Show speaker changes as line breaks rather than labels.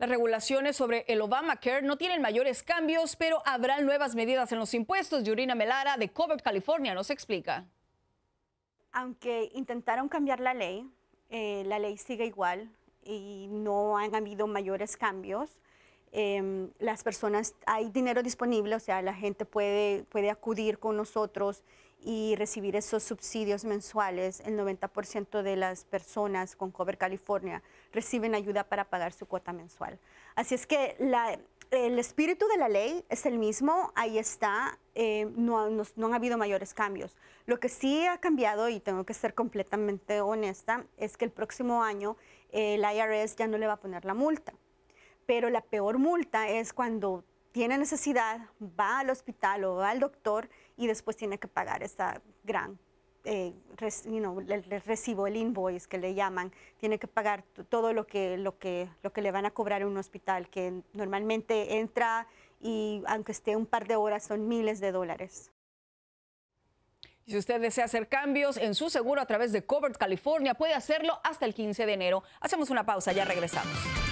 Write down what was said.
Las regulaciones sobre el Obamacare no tienen mayores cambios, pero habrán nuevas medidas en los impuestos. Yurina Melara de Covert, California, nos explica.
Aunque intentaron cambiar la ley, eh, la ley sigue igual y no han habido mayores cambios. Em, las personas, hay dinero disponible, o sea, la gente puede, puede acudir con nosotros y recibir esos subsidios mensuales. El 90% de las personas con Cover California reciben ayuda para pagar su cuota mensual. Así es que el espíritu de la ley es el mismo, ahí está, em, no, no, han habido mayores cambios. Lo que sí ha cambiado, y tengo que ser completamente honesta, es que el próximo año el IRS ya no le va a poner la multa pero la peor multa es cuando tiene necesidad, va al hospital o va al doctor y después tiene que pagar esta gran, eh, recibo, el invoice que le llaman, tiene que pagar todo lo que, lo, que, lo que le van a cobrar en un hospital, que normalmente entra y aunque esté un par de horas son miles de
dólares. Si usted desea hacer cambios en su seguro a través de Covert California, puede hacerlo hasta el 15 de enero. Hacemos una pausa, ya regresamos.